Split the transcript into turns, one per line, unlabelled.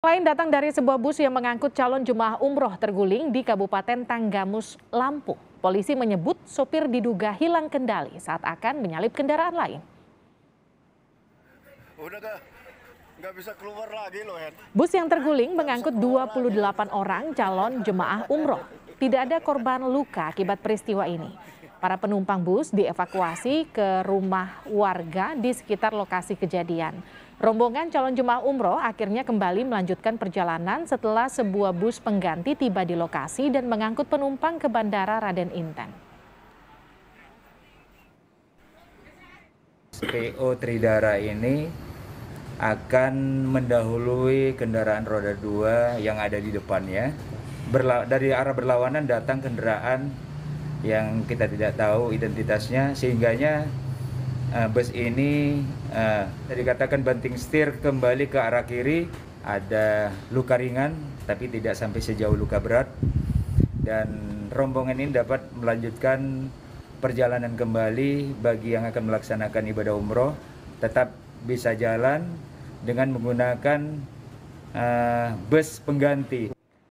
Selain datang dari sebuah bus yang mengangkut calon jemaah umroh terguling di Kabupaten Tanggamus, Lampung. Polisi menyebut sopir diduga hilang kendali saat akan menyalip kendaraan lain.
Udah gak, gak bisa keluar lagi loh,
Bus yang terguling mengangkut 28 orang calon jemaah umroh. Tidak ada korban luka akibat peristiwa ini. Para penumpang bus dievakuasi ke rumah warga di sekitar lokasi kejadian. Rombongan calon jemaah umroh akhirnya kembali melanjutkan perjalanan setelah sebuah bus pengganti tiba di lokasi dan mengangkut penumpang ke Bandara Raden Intan.
PO Tridara ini akan mendahului kendaraan roda 2 yang ada di depannya. Berla dari arah berlawanan datang kendaraan yang kita tidak tahu identitasnya sehingganya uh, bus ini uh, dikatakan banting setir kembali ke arah kiri ada luka ringan tapi tidak sampai sejauh luka berat dan rombongan ini dapat melanjutkan perjalanan kembali bagi yang akan melaksanakan ibadah umroh tetap bisa jalan dengan menggunakan uh, bus pengganti.